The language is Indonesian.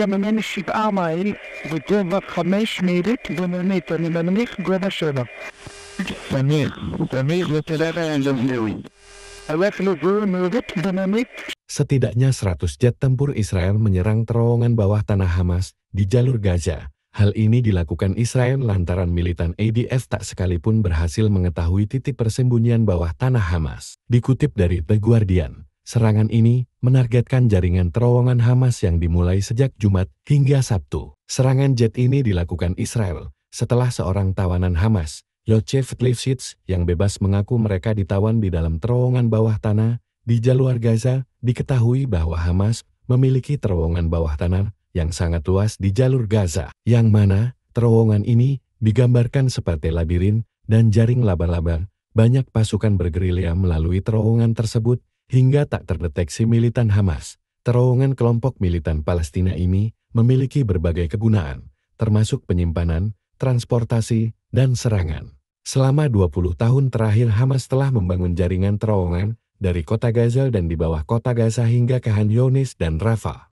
גם שבעה מייל וגובה חמש מילית אני מניח גובה שבע. תמיך, תמיך ותלך לו Setidaknya 100 jet tempur Israel menyerang terowongan bawah tanah Hamas di jalur Gaza. Hal ini dilakukan Israel lantaran militan ADF tak sekalipun berhasil mengetahui titik persembunyian bawah tanah Hamas. Dikutip dari The Guardian, Serangan ini menargetkan jaringan terowongan Hamas yang dimulai sejak Jumat hingga Sabtu. Serangan jet ini dilakukan Israel setelah seorang tawanan Hamas, Yosef Lifshitz, yang bebas mengaku mereka ditawan di dalam terowongan bawah tanah di jalur Gaza, diketahui bahwa Hamas memiliki terowongan bawah tanah yang sangat luas di jalur Gaza, yang mana terowongan ini digambarkan seperti labirin dan jaring laba-laba. Banyak pasukan bergerilya melalui terowongan tersebut hingga tak terdeteksi militan Hamas. Terowongan kelompok militan Palestina ini memiliki berbagai kegunaan, termasuk penyimpanan, transportasi, dan serangan. Selama 20 tahun terakhir Hamas telah membangun jaringan terowongan dari kota Gaza dan di bawah kota Gaza hingga ke Han Yunis dan Rafah.